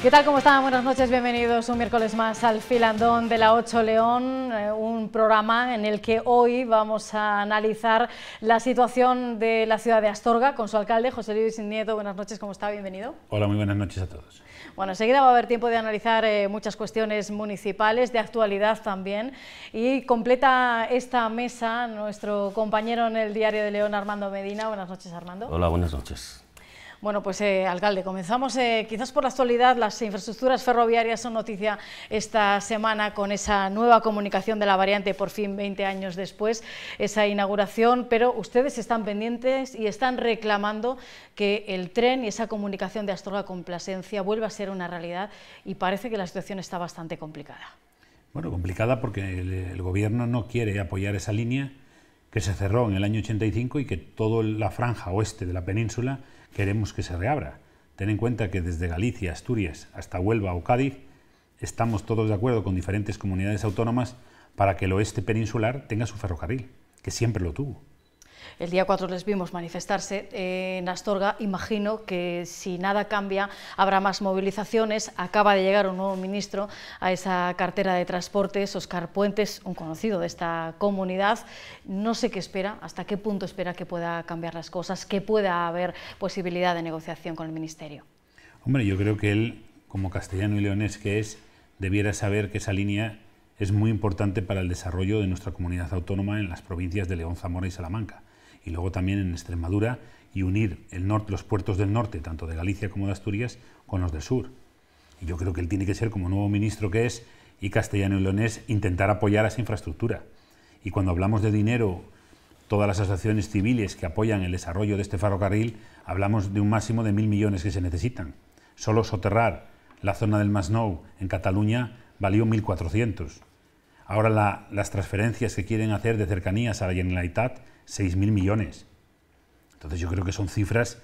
¿Qué tal? ¿Cómo están? Buenas noches, bienvenidos un miércoles más al Filandón de la 8 León, eh, un programa en el que hoy vamos a analizar la situación de la ciudad de Astorga con su alcalde, José Luis Nieto. Buenas noches, ¿cómo está? Bienvenido. Hola, muy buenas noches a todos. Bueno, enseguida va a haber tiempo de analizar eh, muchas cuestiones municipales, de actualidad también, y completa esta mesa nuestro compañero en el Diario de León, Armando Medina. Buenas noches, Armando. Hola, buenas noches. Bueno, pues eh, alcalde, comenzamos eh, quizás por la actualidad. Las infraestructuras ferroviarias son noticia esta semana con esa nueva comunicación de la variante, por fin 20 años después, esa inauguración, pero ustedes están pendientes y están reclamando que el tren y esa comunicación de Astorga complacencia vuelva a ser una realidad y parece que la situación está bastante complicada. Bueno, complicada porque el gobierno no quiere apoyar esa línea que se cerró en el año 85 y que toda la franja oeste de la península queremos que se reabra. Ten en cuenta que desde Galicia, Asturias, hasta Huelva o Cádiz, estamos todos de acuerdo con diferentes comunidades autónomas para que el oeste peninsular tenga su ferrocarril, que siempre lo tuvo. El día 4 les vimos manifestarse eh, en Astorga. Imagino que si nada cambia habrá más movilizaciones. Acaba de llegar un nuevo ministro a esa cartera de transportes, Oscar Puentes, un conocido de esta comunidad. No sé qué espera, hasta qué punto espera que pueda cambiar las cosas, que pueda haber posibilidad de negociación con el ministerio. Hombre, yo creo que él, como castellano y leonés que es, debiera saber que esa línea es muy importante para el desarrollo de nuestra comunidad autónoma en las provincias de León, Zamora y Salamanca y luego también en Extremadura y unir el norte, los puertos del norte, tanto de Galicia como de Asturias, con los del sur. Y yo creo que él tiene que ser, como nuevo ministro que es, y castellano y leonés, intentar apoyar a esa infraestructura. Y cuando hablamos de dinero, todas las asociaciones civiles que apoyan el desarrollo de este ferrocarril, hablamos de un máximo de mil millones que se necesitan. Solo soterrar la zona del Masnou en Cataluña valió 1.400. Ahora las transferencias que quieren hacer de cercanías a la Generalitat 6.000 millones. Entonces yo creo que son cifras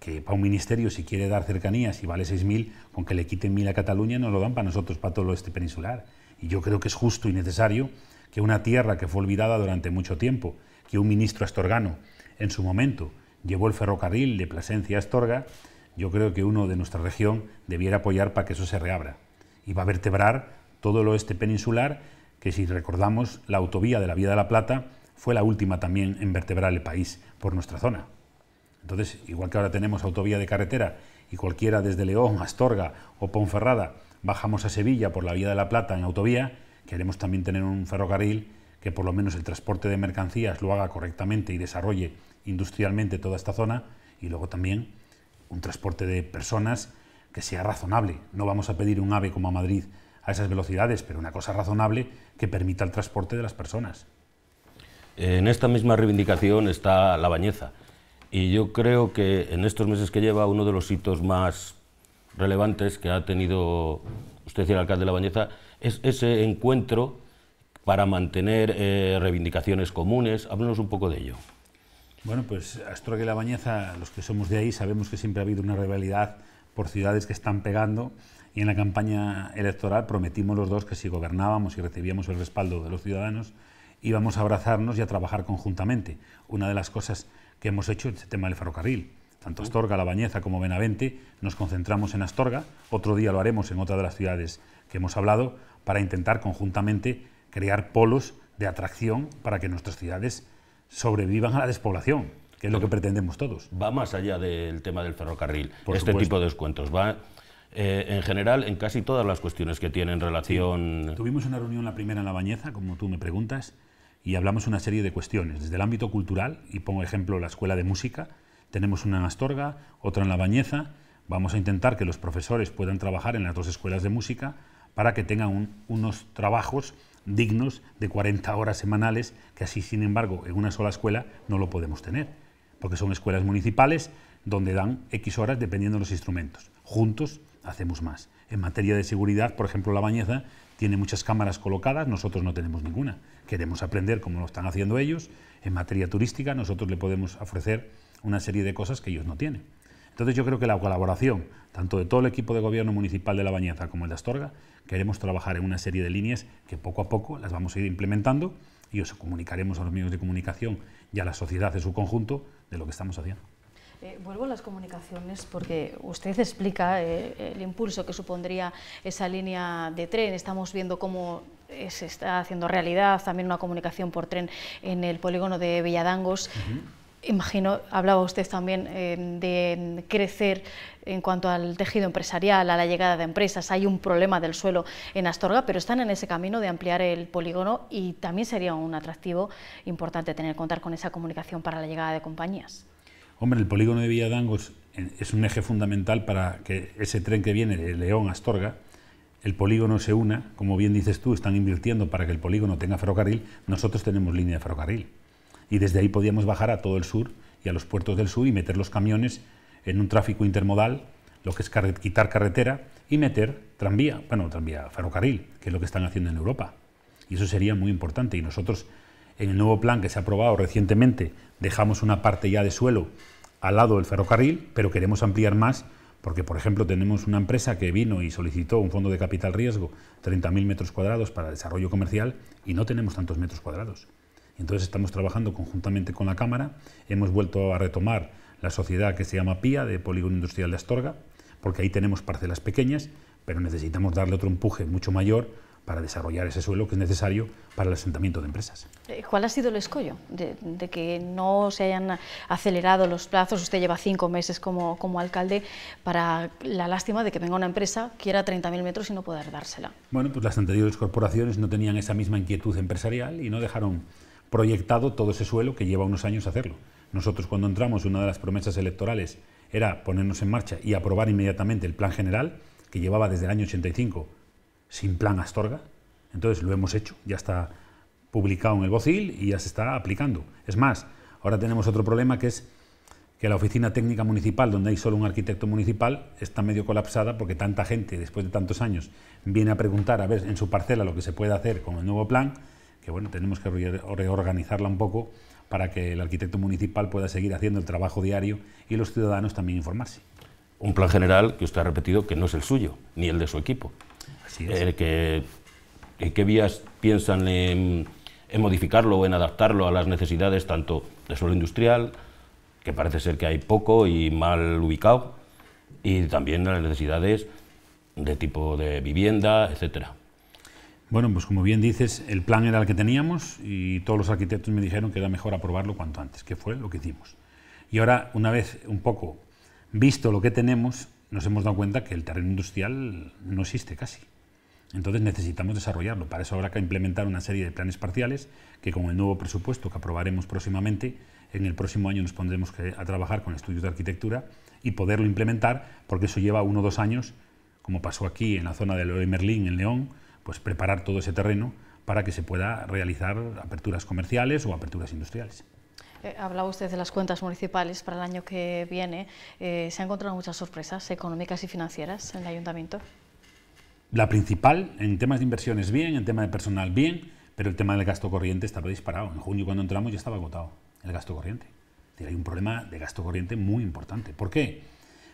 que para un ministerio, si quiere dar cercanías y vale 6.000, con que le quiten 1.000 a Cataluña, no lo dan para nosotros, para todo el este peninsular. Y yo creo que es justo y necesario que una tierra que fue olvidada durante mucho tiempo, que un ministro astorgano en su momento llevó el ferrocarril de Plasencia a Astorga, yo creo que uno de nuestra región debiera apoyar para que eso se reabra. Y va a vertebrar todo el oeste peninsular, que si recordamos la autovía de la Vía de la Plata fue la última también en vertebrar el país por nuestra zona. Entonces, igual que ahora tenemos autovía de carretera y cualquiera desde León, Astorga o Ponferrada bajamos a Sevilla por la Vía de la Plata en autovía, queremos también tener un ferrocarril que por lo menos el transporte de mercancías lo haga correctamente y desarrolle industrialmente toda esta zona y luego también un transporte de personas que sea razonable. No vamos a pedir un AVE como a Madrid a esas velocidades, pero una cosa razonable que permita el transporte de las personas. En esta misma reivindicación está la bañeza. Y yo creo que en estos meses que lleva, uno de los hitos más relevantes que ha tenido usted y el alcalde de la bañeza es ese encuentro para mantener eh, reivindicaciones comunes. Háblenos un poco de ello. Bueno, pues Astro y La Bañeza, los que somos de ahí, sabemos que siempre ha habido una rivalidad por ciudades que están pegando y en la campaña electoral prometimos los dos que si gobernábamos y recibíamos el respaldo de los ciudadanos, y vamos a abrazarnos y a trabajar conjuntamente. Una de las cosas que hemos hecho es el tema del ferrocarril. Tanto Astorga, La Bañeza como Benavente nos concentramos en Astorga. Otro día lo haremos en otra de las ciudades que hemos hablado para intentar conjuntamente crear polos de atracción para que nuestras ciudades sobrevivan a la despoblación, que es lo que pretendemos todos. Va más allá del tema del ferrocarril, Por este tipo de descuentos. Va eh, en general en casi todas las cuestiones que tienen relación... Tuvimos una reunión la primera en La Bañeza, como tú me preguntas, y hablamos una serie de cuestiones. Desde el ámbito cultural, y pongo ejemplo la escuela de música, tenemos una en Astorga, otra en La Bañeza, vamos a intentar que los profesores puedan trabajar en las dos escuelas de música para que tengan unos trabajos dignos de 40 horas semanales, que así, sin embargo, en una sola escuela no lo podemos tener, porque son escuelas municipales donde dan X horas dependiendo de los instrumentos. Juntos hacemos más. En materia de seguridad, por ejemplo, La Bañeza tiene muchas cámaras colocadas, nosotros no tenemos ninguna queremos aprender como lo están haciendo ellos, en materia turística nosotros le podemos ofrecer una serie de cosas que ellos no tienen. Entonces yo creo que la colaboración, tanto de todo el equipo de gobierno municipal de La Bañeza como el de Astorga, queremos trabajar en una serie de líneas que poco a poco las vamos a ir implementando y os comunicaremos a los medios de comunicación y a la sociedad en su conjunto de lo que estamos haciendo. Eh, vuelvo a las comunicaciones porque usted explica eh, el impulso que supondría esa línea de tren. Estamos viendo cómo se está haciendo realidad también una comunicación por tren en el polígono de Villadangos. Imagino, hablaba usted también eh, de crecer en cuanto al tejido empresarial, a la llegada de empresas. Hay un problema del suelo en Astorga, pero están en ese camino de ampliar el polígono y también sería un atractivo importante tener contar con esa comunicación para la llegada de compañías. Hombre, el polígono de Villadangos es un eje fundamental para que ese tren que viene de León a Astorga, el polígono se una, como bien dices tú, están invirtiendo para que el polígono tenga ferrocarril, nosotros tenemos línea de ferrocarril. Y desde ahí podíamos bajar a todo el sur y a los puertos del sur y meter los camiones en un tráfico intermodal, lo que es quitar carretera y meter tranvía, bueno, tranvía, ferrocarril, que es lo que están haciendo en Europa. Y eso sería muy importante. Y nosotros en el nuevo plan que se ha aprobado recientemente dejamos una parte ya de suelo al lado del ferrocarril, pero queremos ampliar más porque, por ejemplo, tenemos una empresa que vino y solicitó un fondo de capital riesgo, 30.000 metros cuadrados para desarrollo comercial, y no tenemos tantos metros cuadrados. Entonces estamos trabajando conjuntamente con la Cámara, hemos vuelto a retomar la sociedad que se llama PIA, de Polígono Industrial de Astorga, porque ahí tenemos parcelas pequeñas, pero necesitamos darle otro empuje mucho mayor para desarrollar ese suelo que es necesario para el asentamiento de empresas. Eh, ¿Cuál ha sido el escollo de, que no se hayan acelerado los plazos? Usted lleva cinco meses como, alcalde para la lástima de que venga una empresa, que quiera 30.000 metros y no poder dársela. Bueno, pues las anteriores corporaciones no tenían esa misma inquietud empresarial y no dejaron proyectado todo ese suelo que lleva unos años hacerlo. Nosotros cuando entramos, una de las promesas electorales era ponernos en marcha y aprobar inmediatamente el plan general que llevaba desde el año 85 sin plan Astorga. Entonces lo hemos hecho, ya está publicado en el Bocil y ya se está aplicando. Es más, ahora tenemos otro problema que es que la oficina técnica municipal, donde hay solo un arquitecto municipal, está medio colapsada porque tanta gente, después de tantos años, viene a preguntar a ver en su parcela lo que se puede hacer con el nuevo plan, que bueno, tenemos que reorganizarla un poco para que el arquitecto municipal pueda seguir haciendo el trabajo diario y los ciudadanos también informarse. Un plan general que usted ha repetido que no es el suyo, ni el de su equipo. ¿En eh, eh, qué vías piensan en, en, modificarlo o en adaptarlo a las necesidades tanto de suelo industrial, que parece ser que hay poco y mal ubicado, y también a las necesidades de tipo de vivienda, etcétera? Bueno, pues como bien dices, el plan era el que teníamos y todos los arquitectos me dijeron que era mejor aprobarlo cuanto antes, que fue lo que hicimos. Y ahora, una vez un poco visto lo que tenemos, nos hemos dado cuenta que el terreno industrial no existe casi. Entonces necesitamos desarrollarlo. Para eso habrá que implementar una serie de planes parciales que con el nuevo presupuesto que aprobaremos próximamente, en el próximo año nos pondremos a trabajar con estudios de arquitectura y poderlo implementar, porque eso lleva uno o dos años, como pasó aquí en la zona de Merlín, en León, pues preparar todo ese terreno para que se pueda realizar aperturas comerciales o aperturas industriales. Eh, hablaba usted de las cuentas municipales para el año que viene. Eh, ¿Se han encontrado muchas sorpresas económicas y financieras en el ayuntamiento? La principal, en temas de inversiones bien, en tema de personal bien, pero el tema del gasto corriente estaba disparado. En junio cuando entramos ya estaba agotado el gasto corriente. hay un problema de gasto corriente muy importante. ¿Por qué?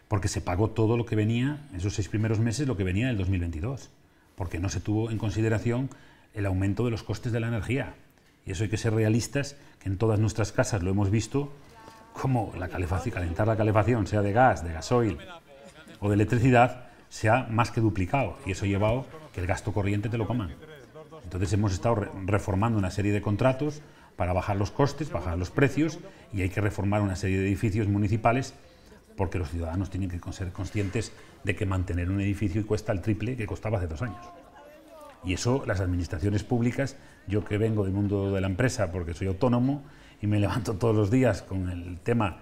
Porque se pagó todo lo que venía, esos seis primeros meses, lo que venía del 2022. Porque no se tuvo en consideración el aumento de los costes de la energía. Y eso hay que ser realistas, que en todas nuestras casas lo hemos visto, como la calefacción, calentar la calefacción, sea de gas, de gasoil o de electricidad, se ha más que duplicado y eso ha llevado que el gasto corriente te lo coman. Entonces hemos estado reformando una serie de contratos para bajar los costes, bajar los precios y hay que reformar una serie de edificios municipales porque los ciudadanos tienen que ser conscientes de que mantener un edificio cuesta el triple que costaba hace dos años. Y eso las administraciones públicas, yo que vengo del mundo de la empresa porque soy autónomo y me levanto todos los días con el tema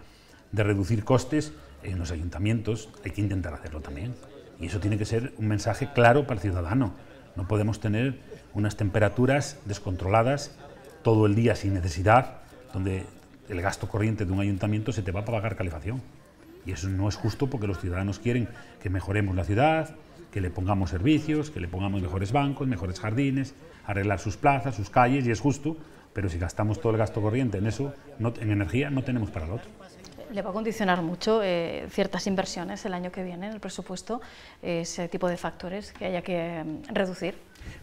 de reducir costes, en los ayuntamientos hay que intentar hacerlo también. Y eso tiene que ser un mensaje claro para el ciudadano. No podemos tener unas temperaturas descontroladas todo el día sin necesidad, donde el gasto corriente de un ayuntamiento se te va a pagar calefacción. Y eso no es justo porque los ciudadanos quieren que mejoremos la ciudad, que le pongamos servicios, que le pongamos mejores bancos, mejores jardines, arreglar sus plazas, sus calles, y es justo, pero si gastamos todo el gasto corriente en eso, en energía, no tenemos para el otro. ¿Le va a condicionar mucho eh, ciertas inversiones el año que viene en el presupuesto, eh, ese tipo de factores que haya que mm, reducir?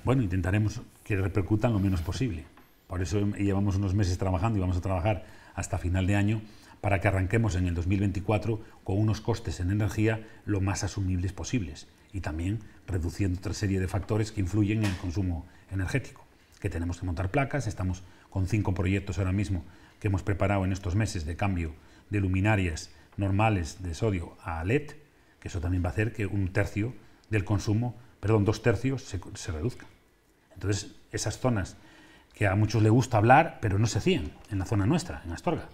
Bueno, intentaremos que repercutan lo menos posible. Por eso eh, llevamos unos meses trabajando y vamos a trabajar hasta final de año para que arranquemos en el 2024 con unos costes en energía lo más asumibles posibles y también reduciendo otra serie de factores que influyen en el consumo energético, que tenemos que montar placas, estamos con cinco proyectos ahora mismo que hemos preparado en estos meses de cambio de luminarias normales de sodio a LED, que eso también va a hacer que un tercio del consumo, perdón, dos tercios se, reduzca. Entonces, esas zonas que a muchos les gusta hablar, pero no se hacían en la zona nuestra, en Astorga.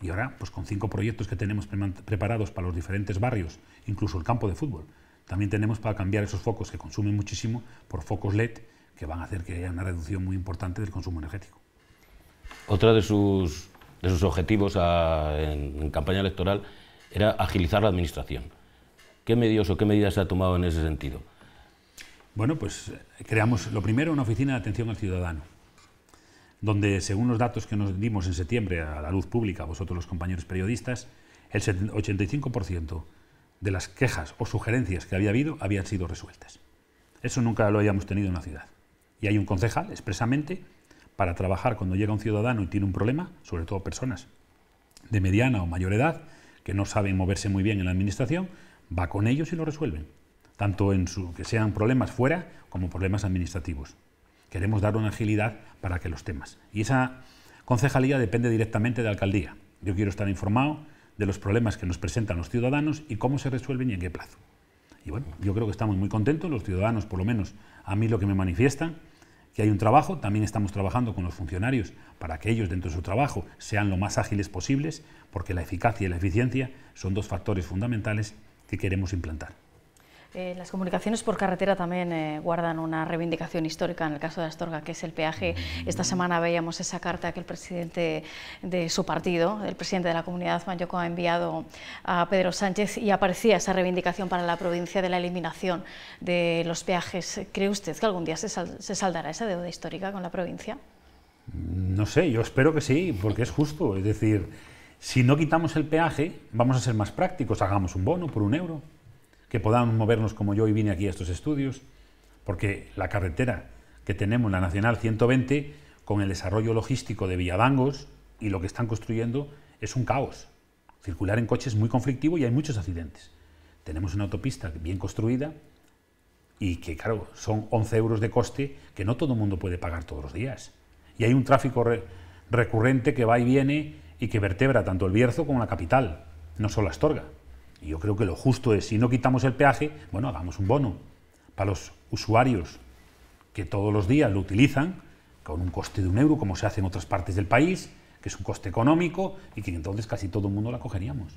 Y ahora, pues con cinco proyectos que tenemos preparados para los diferentes barrios, incluso el campo de fútbol, también tenemos para cambiar esos focos que consumen muchísimo por focos LED que van a hacer que haya una reducción muy importante del consumo energético. Otra de sus, de sus objetivos en, campaña electoral era agilizar la administración. ¿Qué medios o qué medidas se ha tomado en ese sentido? Bueno, pues eh, creamos lo primero una oficina de atención al ciudadano, donde según los datos que nos dimos en septiembre a la luz pública, vosotros los compañeros periodistas, el 85% de las quejas o sugerencias que había habido habían sido resueltas. Eso nunca lo habíamos tenido en la ciudad. Y hay un concejal expresamente para trabajar cuando llega un ciudadano y tiene un problema, sobre todo personas de mediana o mayor edad, que no saben moverse muy bien en la administración, va con ellos y lo resuelven, tanto en que sean problemas fuera como problemas administrativos. Queremos dar una agilidad para que los temas. Y esa concejalía depende directamente de la alcaldía. Yo quiero estar informado de los problemas que nos presentan los ciudadanos y cómo se resuelven y en qué plazo. Y bueno, yo creo que estamos muy contentos, los ciudadanos, por lo menos a mí lo que me manifiestan, que hay un trabajo, también estamos trabajando con los funcionarios para que ellos dentro de su trabajo sean lo más ágiles posibles, porque la eficacia y la eficiencia son dos factores fundamentales que queremos implantar. Eh, las comunicaciones por carretera también eh, guardan una reivindicación histórica en el caso de Astorga, que es el peaje. Esta semana veíamos esa carta que el presidente de su partido, el presidente de la comunidad Mayoco, ha enviado a Pedro Sánchez y aparecía esa reivindicación para la provincia de la eliminación de los peajes. ¿Cree usted que algún día se, se saldará esa deuda histórica con la provincia? No sé, yo espero que sí, porque es justo. Es decir, si no quitamos el peaje, vamos a ser más prácticos. Hagamos un bono por un euro que podamos movernos como yo y vine aquí a estos estudios, porque la carretera que tenemos, la Nacional 120, con el desarrollo logístico de Villadangos y lo que están construyendo, es un caos. Circular en coches es muy conflictivo y hay muchos accidentes. Tenemos una autopista bien construida y que, claro, son 11 euros de coste que no todo el mundo puede pagar todos los días. Y hay un tráfico recurrente que va y viene y que vertebra tanto el Bierzo como la capital, no solo Astorga. Yo creo que lo justo es, si no quitamos el peaje, bueno, hagamos un bono para los usuarios que todos los días lo utilizan, con un coste de un euro, como se hace en otras partes del país, que es un coste económico y que entonces casi todo el mundo la cogeríamos.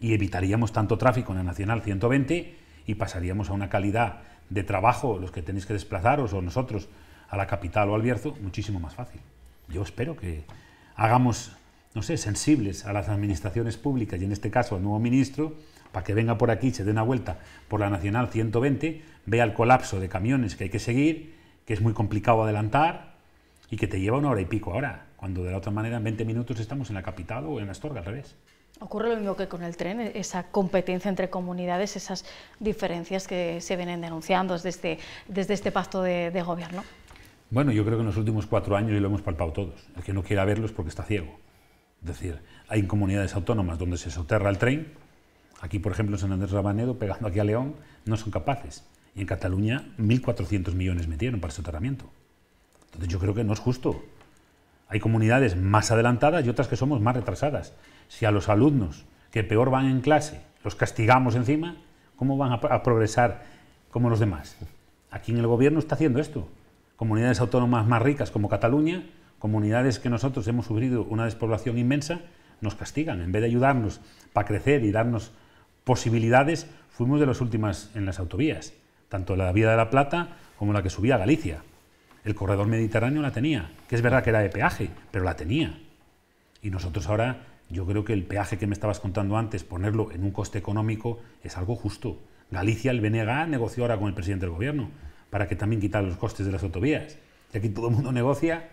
Y evitaríamos tanto tráfico en la Nacional 120 y pasaríamos a una calidad de trabajo, los que tenéis que desplazaros o nosotros a la capital o al Bierzo, muchísimo más fácil. Yo espero que hagamos no sé, sensibles a las administraciones públicas y en este caso al nuevo ministro, para que venga por aquí, se dé una vuelta por la Nacional 120, vea el colapso de camiones que hay que seguir, que es muy complicado adelantar y que te lleva una hora y pico ahora, cuando de la otra manera en 20 minutos estamos en la capital o en Astorga al revés. Ocurre lo mismo que con el tren, esa competencia entre comunidades, esas diferencias que se vienen denunciando desde, desde este pacto de, de gobierno. Bueno, yo creo que en los últimos cuatro años y lo hemos palpado todos. El que no quiera verlos porque está ciego. Es decir, hay comunidades autónomas donde se soterra el tren. Aquí, por ejemplo, en San Andrés Rabanedo, pegando aquí a León, no son capaces. Y en Cataluña, 1.400 millones metieron para el soterramiento. Entonces, yo creo que no es justo. Hay comunidades más adelantadas y otras que somos más retrasadas. Si a los alumnos que peor van en clase los castigamos encima, ¿cómo van a, a progresar como los demás? Aquí en el gobierno está haciendo esto. Comunidades autónomas más ricas como Cataluña comunidades que nosotros hemos sufrido una despoblación inmensa, nos castigan. En vez de ayudarnos para crecer y darnos posibilidades, fuimos de las últimas en las autovías, tanto la Vía de la Plata como la que subía a Galicia. El corredor mediterráneo la tenía, que es verdad que era de peaje, pero la tenía. Y nosotros ahora, yo creo que el peaje que me estabas contando antes, ponerlo en un coste económico, es algo justo. Galicia, el BNG, negoció ahora con el presidente del gobierno para que también quitara los costes de las autovías. Y aquí todo el mundo negocia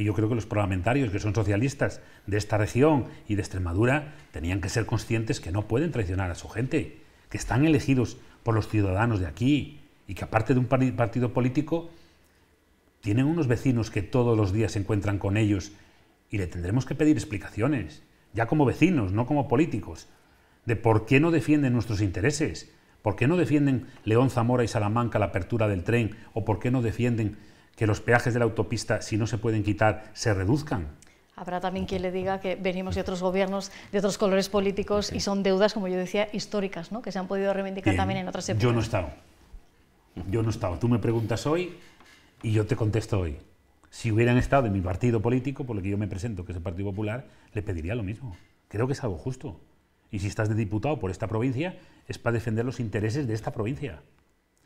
y yo creo que los parlamentarios que son socialistas de esta región y de Extremadura tenían que ser conscientes que no pueden traicionar a su gente, que están elegidos por los ciudadanos de aquí y que aparte de un partido político, tienen unos vecinos que todos los días se encuentran con ellos y le tendremos que pedir explicaciones, ya como vecinos, no como políticos, de por qué no defienden nuestros intereses, por qué no defienden León Zamora y Salamanca la apertura del tren o por qué no defienden que los peajes de la autopista, si no se pueden quitar, se reduzcan. Habrá también quien le diga que venimos de otros gobiernos, de otros colores políticos y son deudas, como yo decía, históricas, ¿no? que se han podido reivindicar también en otras épocas. Yo no estaba. Yo no he estado. Tú me preguntas hoy y yo te contesto hoy. Si hubieran estado en mi partido político, por lo que yo me presento, que es el Partido Popular, le pediría lo mismo. Creo que es algo justo. Y si estás de diputado por esta provincia, es para defender los intereses de esta provincia,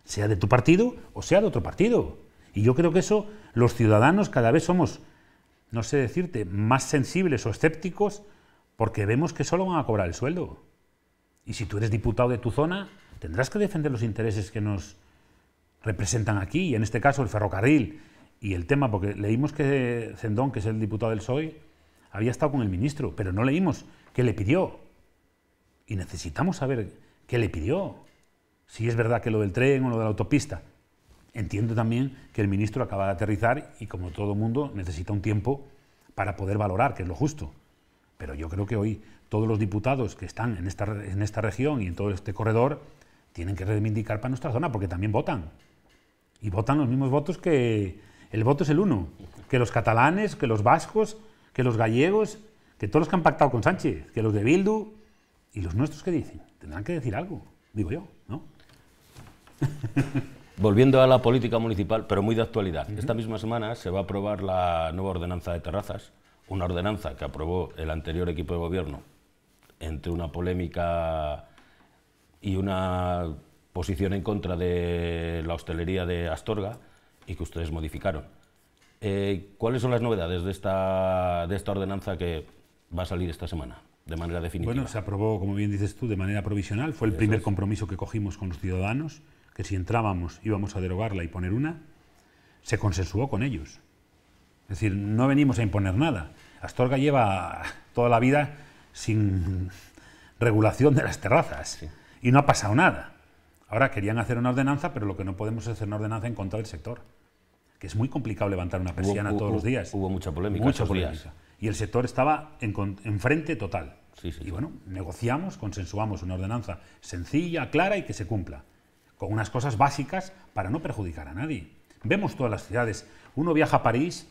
sea de tu partido o sea de otro partido. Y yo creo que eso los ciudadanos cada vez somos, no sé decirte, más sensibles o escépticos porque vemos que solo van a cobrar el sueldo. Y si tú eres diputado de tu zona, tendrás que defender los intereses que nos representan aquí, y en este caso el ferrocarril y el tema, porque leímos que Zendón, que es el diputado del PSOE, había estado con el ministro, pero no leímos qué le pidió. Y necesitamos saber qué le pidió, si es verdad que lo del tren o lo de la autopista. Entiendo también que el ministro acaba de aterrizar y, como todo mundo, necesita un tiempo para poder valorar, que es lo justo. Pero yo creo que hoy todos los diputados que están en esta, en esta región y en todo este corredor tienen que reivindicar para nuestra zona, porque también votan. Y votan los mismos votos que... El voto es el uno. Que los catalanes, que los vascos, que los gallegos, que todos los que han pactado con Sánchez, que los de Bildu... ¿Y los nuestros qué dicen? Tendrán que decir algo, digo yo, ¿no? Volviendo a la política municipal, pero muy de actualidad. Esta misma semana se va a aprobar la nueva ordenanza de terrazas, una ordenanza que aprobó el anterior equipo de gobierno entre una polémica y una posición en contra de la hostelería de Astorga y que ustedes modificaron. Eh, ¿Cuáles son las novedades de esta, de esta ordenanza que va a salir esta semana? de manera definitiva. Bueno, se aprobó, como bien dices tú, de manera provisional. Fue el primer compromiso que cogimos con los ciudadanos que si entrábamos íbamos a derogarla y poner una, se consensuó con ellos. Es decir, no venimos a imponer nada. Astorga lleva toda la vida sin regulación de las terrazas y no ha pasado nada. Ahora querían hacer una ordenanza, pero lo que no podemos es hacer una ordenanza en contra del sector, que es muy complicado levantar una persiana todos los días. Hubo mucha polémica. Y el sector estaba enfrente total. y bueno, negociamos, consensuamos una ordenanza sencilla, clara y que se cumpla con unas cosas básicas para no perjudicar a nadie. Vemos todas las ciudades. Uno viaja a París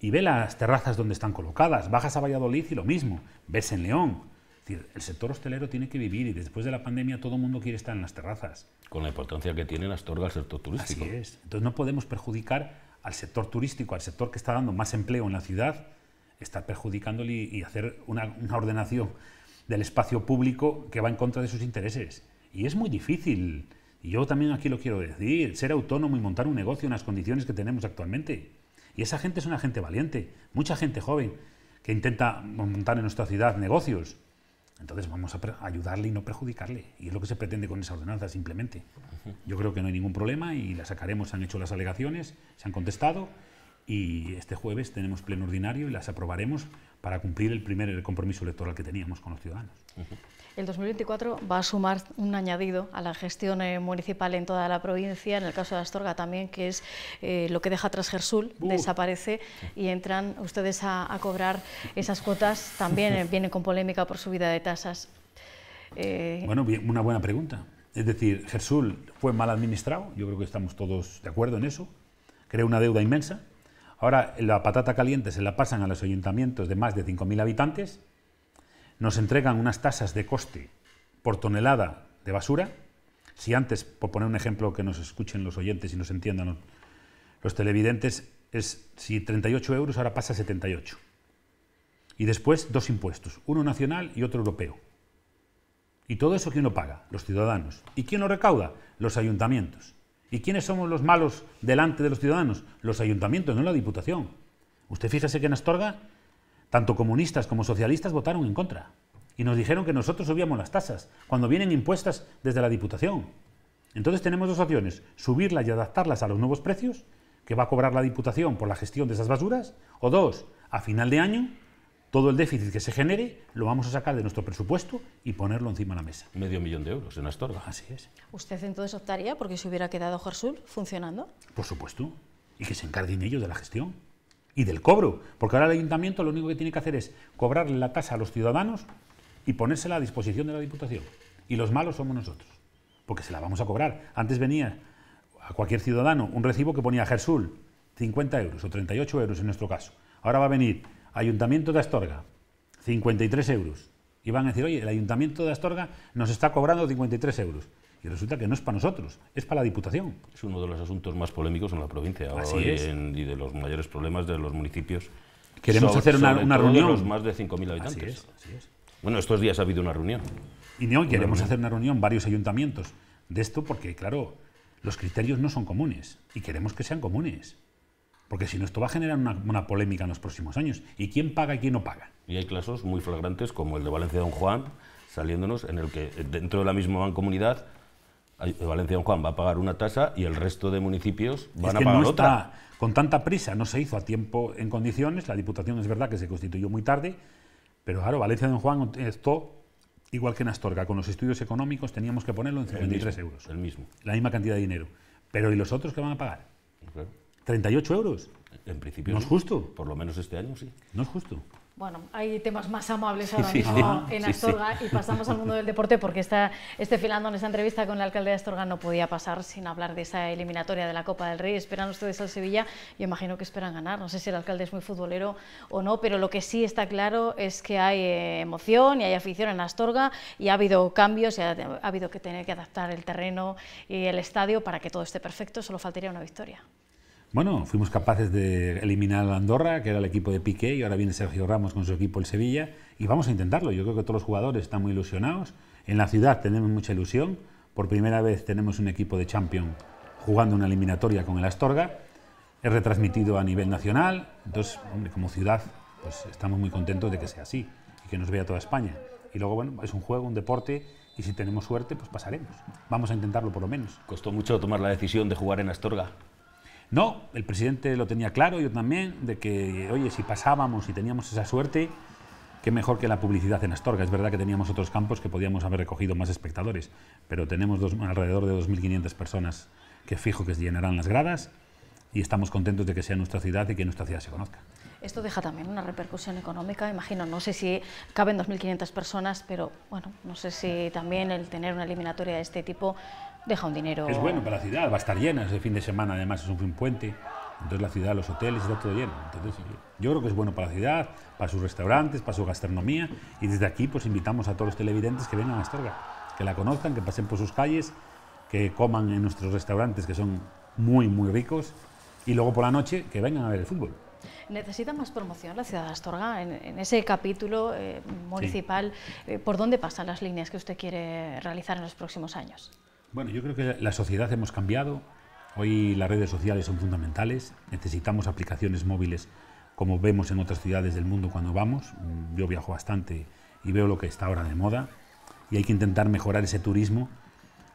y ve las terrazas donde están colocadas. Bajas a Valladolid y lo mismo. Ves en León. Es decir, el sector hostelero tiene que vivir y después de la pandemia todo el mundo quiere estar en las terrazas. Con la importancia que tiene las al sector turístico. Así es. Entonces no podemos perjudicar al sector turístico, al sector que está dando más empleo en la ciudad, estar perjudicándole y, hacer una, una ordenación del espacio público que va en contra de sus intereses. Y es muy difícil y yo también aquí lo quiero decir, ser autónomo y montar un negocio en las condiciones que tenemos actualmente. Y esa gente es una gente valiente, mucha gente joven que intenta montar en nuestra ciudad negocios. Entonces vamos a ayudarle y no perjudicarle. Y es lo que se pretende con esa ordenanza, simplemente. Yo creo que no hay ningún problema y la sacaremos. Se han hecho las alegaciones, se han contestado y este jueves tenemos pleno ordinario y las aprobaremos para cumplir el primer compromiso electoral que teníamos con los ciudadanos. El 2024 va a sumar un añadido a la gestión eh, municipal en toda la provincia, en el caso de Astorga también, que es eh, lo que deja tras Gersul, uh. desaparece y entran ustedes a, cobrar esas cuotas. También eh, viene con polémica por subida de tasas. Bueno, una buena pregunta. Es decir, Gersul fue mal administrado, yo creo que estamos todos de acuerdo en eso, creó una deuda inmensa. Ahora la patata caliente se la pasan a los ayuntamientos de más de 5.000 habitantes nos entregan unas tasas de coste por tonelada de basura, si antes, por poner un ejemplo que nos escuchen los oyentes y nos entiendan los televidentes, es si 38 euros ahora pasa a 78. Y después dos impuestos, uno nacional y otro europeo. ¿Y todo eso quién lo paga? Los ciudadanos. ¿Y quién lo recauda? Los ayuntamientos. ¿Y quiénes somos los malos delante de los ciudadanos? Los ayuntamientos, no la Diputación. Usted fíjese que en Astorga tanto comunistas como socialistas votaron en contra y nos dijeron que nosotros subíamos las tasas cuando vienen impuestas desde la Diputación. Entonces tenemos dos opciones, subirlas y adaptarlas a los nuevos precios que va a cobrar la Diputación por la gestión de esas basuras, o dos, a final de año, todo el déficit que se genere lo vamos a sacar de nuestro presupuesto y ponerlo encima de la mesa. Medio millón de euros en Astorga. Así es. ¿Usted entonces optaría porque se hubiera quedado Gersul funcionando? Por supuesto, y que se encarguen ellos de la gestión y del cobro, porque ahora el ayuntamiento lo único que tiene que hacer es cobrarle la tasa a los ciudadanos y ponérsela a disposición de la Diputación. Y los malos somos nosotros, porque se la vamos a cobrar. Antes venía a cualquier ciudadano un recibo que ponía Gersul, 50 euros o 38 euros en nuestro caso. Ahora va a venir Ayuntamiento de Astorga, 53 euros. Y van a decir, oye, el Ayuntamiento de Astorga nos está cobrando 53 euros. Y resulta que no es para nosotros, es para la Diputación. Es uno de los asuntos más polémicos en la provincia Así y de los mayores problemas de los municipios. Queremos hacer una, reunión. De los más de 5.000 habitantes. Bueno, estos días ha habido una reunión. Y no, queremos hacer una reunión, varios ayuntamientos, de esto porque, claro, los criterios no son comunes y queremos que sean comunes. Porque si no, esto va a generar una, polémica en los próximos años. ¿Y quién paga y quién no paga? Y hay casos muy flagrantes como el de Valencia de Don Juan, saliéndonos, en el que eh, dentro de la misma comunidad Valencia Don Juan va a pagar una tasa y el resto de municipios van es que a pagar no está, Con tanta prisa no se hizo a tiempo en condiciones. La Diputación es verdad que se constituyó muy tarde, pero claro, Valencia Don Juan esto igual que en Astorga, con los estudios económicos teníamos que ponerlo en 53 euros. El mismo. La misma cantidad de dinero. Pero ¿y los otros qué van a pagar? ¿38 euros? En principio. No es justo. Por lo menos este año sí. No es justo. Bueno, hay temas más amables ahora mismo ah, en Astorga y pasamos al mundo del deporte porque está este filando en esta entrevista con el alcalde de Astorga no podía pasar sin hablar de esa eliminatoria de la Copa del Rey. Esperan ustedes al Sevilla, yo imagino que esperan ganar, no sé si el alcalde es muy futbolero o no, pero lo que sí está claro es que hay eh, emoción y hay afición en Astorga y ha habido cambios, y ha habido que tener que adaptar el terreno y el estadio para que todo esté perfecto, solo faltaría una victoria. Bueno, fuimos capaces de eliminar a Andorra, que era el equipo de Piqué, y ahora viene Sergio Ramos con su equipo el Sevilla, y vamos a intentarlo. Yo creo que todos los jugadores están muy ilusionados. En la ciudad tenemos mucha ilusión. Por primera vez tenemos un equipo de Champions jugando una eliminatoria con el Astorga. Es retransmitido a nivel nacional. Entonces, hombre, como ciudad, pues estamos muy contentos de que sea así y que nos vea toda España. Y luego, bueno, es un juego, un deporte y si tenemos suerte, pues pasaremos. Vamos a intentarlo por lo menos. ¿Costó mucho tomar la decisión de jugar en Astorga? No, el presidente lo tenía claro, yo también, de que, oye, si pasábamos y teníamos esa suerte, qué mejor que la publicidad en Astorga. Es verdad que teníamos otros campos que podíamos haber recogido más espectadores, pero tenemos alrededor de 2.500 personas que fijo que llenarán las gradas y estamos contentos de que sea nuestra ciudad y que nuestra ciudad se conozca. Esto deja también una repercusión económica, imagino. No sé si caben 2.500 personas, pero bueno, no sé si también el tener una eliminatoria de este tipo deja un dinero. Es bueno para la ciudad, va a estar llena ese fin de semana, además es un fin puente. Entonces la ciudad, los hoteles, está todo lleno. Entonces yo creo que es bueno para la ciudad, para sus restaurantes, para su gastronomía. Y desde aquí pues invitamos a todos los televidentes que vengan a Astorga, que la conozcan, que pasen por sus calles, que coman en nuestros restaurantes que son muy, muy ricos. Y luego por la noche que vengan a ver el fútbol. ¿Necesita más promoción la ciudad de Astorga en, ese capítulo eh, municipal? Eh, ¿Por dónde pasan las líneas que usted quiere realizar en los próximos años? Bueno, yo creo que la sociedad hemos cambiado. Hoy las redes sociales son fundamentales. Necesitamos aplicaciones móviles como vemos en otras ciudades del mundo cuando vamos. Mm, yo viajo bastante y veo lo que está ahora de moda. Y hay que intentar mejorar ese turismo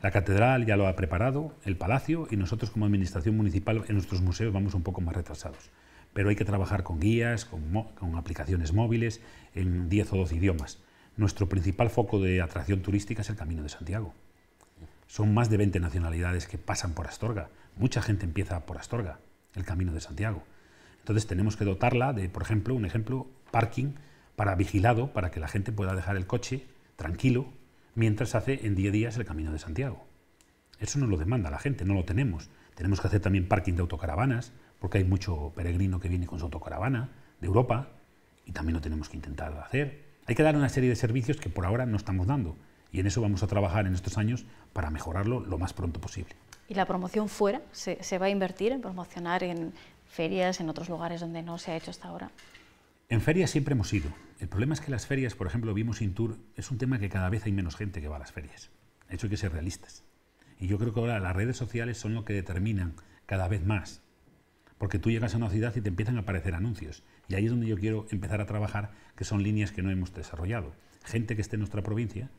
la catedral ya lo ha preparado, el palacio, y nosotros como administración municipal en nuestros museos vamos un poco más retrasados pero hay que trabajar con guías, con, aplicaciones móviles, en 10 o 12 idiomas. Nuestro principal foco de atracción turística es el Camino de Santiago. Son más de 20 nacionalidades que pasan por Astorga. Mucha gente empieza por Astorga, el Camino de Santiago. Entonces tenemos que dotarla de, por ejemplo, un ejemplo, parking para vigilado, para que la gente pueda dejar el coche tranquilo mientras hace en 10 días el Camino de Santiago. Eso no lo demanda la gente, no lo tenemos. Tenemos que hacer también parking de autocaravanas, porque hay mucho peregrino que viene con su autocaravana de Europa y también lo tenemos que intentar hacer. Hay que dar una serie de servicios que por ahora no estamos dando y en eso vamos a trabajar en estos años para mejorarlo lo más pronto posible. ¿Y la promoción fuera? ¿Se, va a invertir en promocionar en ferias, en otros lugares donde no se ha hecho hasta ahora? En ferias siempre hemos ido. El problema es que las ferias, por ejemplo, vimos tour es un tema que cada vez hay menos gente que va a las ferias. De hecho, hay que ser realistas. Y yo creo que ahora las redes sociales son lo que determinan cada vez más porque tú llegas a una ciudad y te empiezan a aparecer anuncios. Y ahí es donde yo quiero empezar a trabajar, que son líneas que no hemos desarrollado. Gente que esté en nuestra provincia,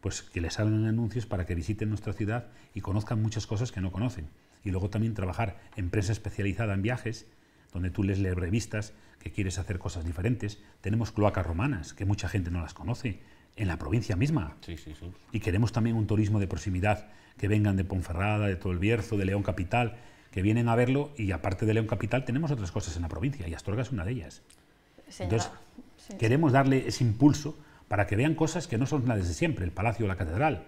pues que le salgan anuncios para que visiten nuestra ciudad y conozcan muchas cosas que no conocen. Y luego también trabajar empresa especializada en viajes, donde tú les lees revistas, que quieres hacer cosas diferentes. Tenemos cloacas romanas, que mucha gente no las conoce, en la provincia misma. Sí, sí, sí. Y queremos también un turismo de proximidad, que vengan de Ponferrada, de todo el Bierzo, de León Capital, que vienen a verlo y aparte de León Capital tenemos otras cosas en la provincia y Astorga es una de ellas. Entonces, queremos darle ese impulso para que vean cosas que no son las de siempre, el Palacio o la Catedral,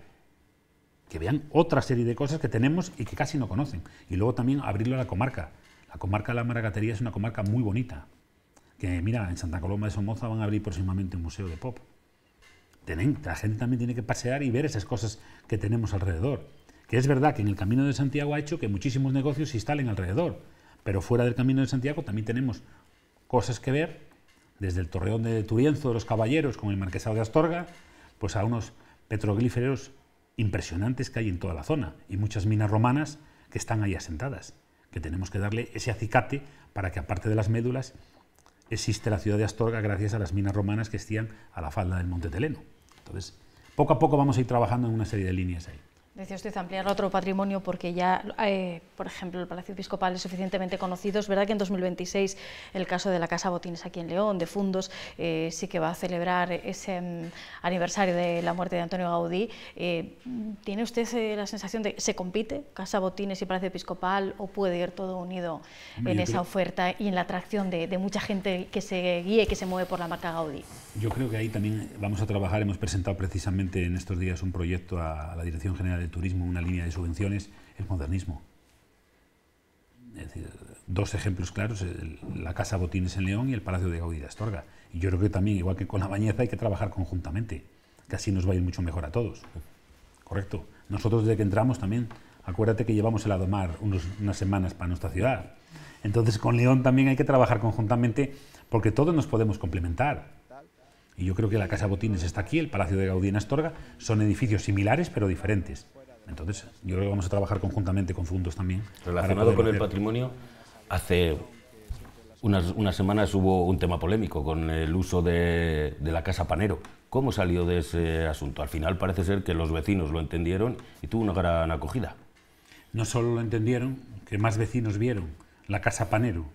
que vean otra serie de cosas que tenemos y que casi no conocen. Y luego también abrirlo a la comarca. La comarca de la Maragatería es una comarca muy bonita, que mira, en Santa Coloma de Somoza van a abrir próximamente un museo de pop. la gente también tiene que pasear y ver esas cosas que tenemos alrededor que es verdad que en el Camino de Santiago ha hecho que muchísimos negocios se instalen alrededor, pero fuera del Camino de Santiago también tenemos cosas que ver, desde el Torreón de Turienzo de los Caballeros con el Marquesado de Astorga, pues a unos petrogliferos impresionantes que hay en toda la zona y muchas minas romanas que están ahí asentadas, que tenemos que darle ese acicate para que aparte de las médulas existe la ciudad de Astorga gracias a las minas romanas que estían a la falda del Monte Teleno. Entonces, poco a poco vamos a ir trabajando en una serie de líneas ahí. Decía usted ampliar otro patrimonio porque ya, eh, por ejemplo, el Palacio Episcopal es suficientemente conocido. Es verdad que en 2026 el caso de la Casa Botines aquí en León, de Fundos, eh, sí que va a celebrar ese mm, aniversario de la muerte de Antonio Gaudí. Eh, ¿Tiene usted la sensación de que se compite Casa Botines y Palacio Episcopal o puede ir todo unido en esa oferta y en la atracción de, de mucha gente que se guíe, que se mueve por la marca Gaudí? Yo creo que ahí también vamos a trabajar. Hemos presentado precisamente en estos días un proyecto a la Dirección General de turismo, una línea de subvenciones, el modernismo. dos ejemplos claros, la Casa Botines en León y el Palacio de Gaudí de Astorga. Y yo creo que también, igual que con la bañeza, hay que trabajar conjuntamente, que así nos va a ir mucho mejor a todos. Correcto. Nosotros desde que entramos también, acuérdate que llevamos el Adomar unos, unas semanas para nuestra ciudad. Entonces con León también hay que trabajar conjuntamente porque todos nos podemos complementar. Y yo creo que la Casa Botines está aquí, el Palacio de Gaudí en Astorga, son edificios similares pero diferentes. Entonces, yo creo que vamos a trabajar conjuntamente con fundos también. Relacionado con el patrimonio, hace unas, semanas hubo un tema polémico con el uso de, la casa Panero. ¿Cómo salió de ese asunto? Al final parece ser que los vecinos lo entendieron y tuvo una gran acogida. No solo lo entendieron, que más vecinos vieron la casa Panero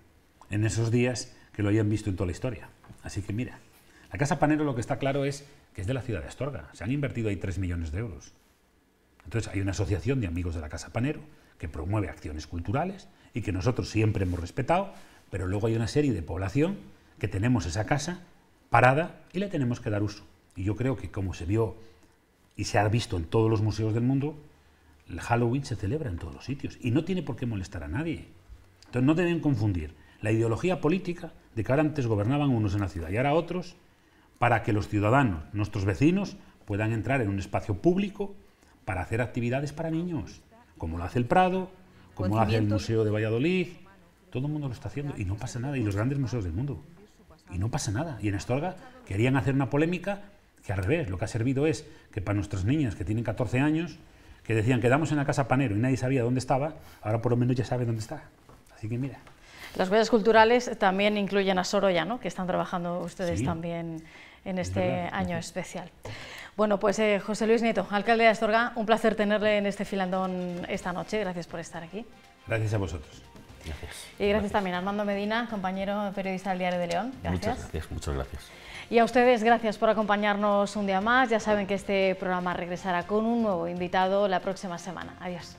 en esos días que lo hayan visto en toda la historia. Así que mira. La Casa Panero lo que está claro es que es de la ciudad de Astorga. Se han invertido ahí 3 millones de euros. Entonces hay una asociación de amigos de la Casa Panero que promueve acciones culturales y que nosotros siempre hemos respetado, pero luego hay una serie de población que tenemos esa casa parada y le tenemos que dar uso. Y yo creo que como se vio y se ha visto en todos los museos del mundo, el Halloween se celebra en todos los sitios y no tiene por qué molestar a nadie. Entonces no deben confundir la ideología política de que ahora antes gobernaban unos en la ciudad y ahora otros para que los ciudadanos, nuestros vecinos, puedan entrar en un espacio público para hacer actividades para niños, como lo hace el Prado, como lo hace el Museo de Valladolid. Todo el mundo lo está haciendo y no pasa nada, y los grandes museos del mundo. Y no pasa nada. Y en Astorga querían hacer una polémica que al revés, lo que ha servido es que para nuestras niñas que tienen 14 años, que decían quedamos en la casa panero y nadie sabía dónde estaba, ahora por lo menos ya sabe dónde está. Así que mira. Las huellas culturales también incluyen a Sorolla, ¿no? Que están trabajando ustedes también en este año especial. Bueno, pues eh, José Luis Nieto, alcalde de Astorga, un placer tenerle en este filandón esta noche. Gracias por estar aquí. Gracias a vosotros. Gracias. Y gracias, también a Armando Medina, compañero periodista del Diario de León. Muchas gracias, muchas gracias. Y a ustedes, gracias por acompañarnos un día más. Ya saben que este programa regresará con un nuevo invitado la próxima semana. Adiós.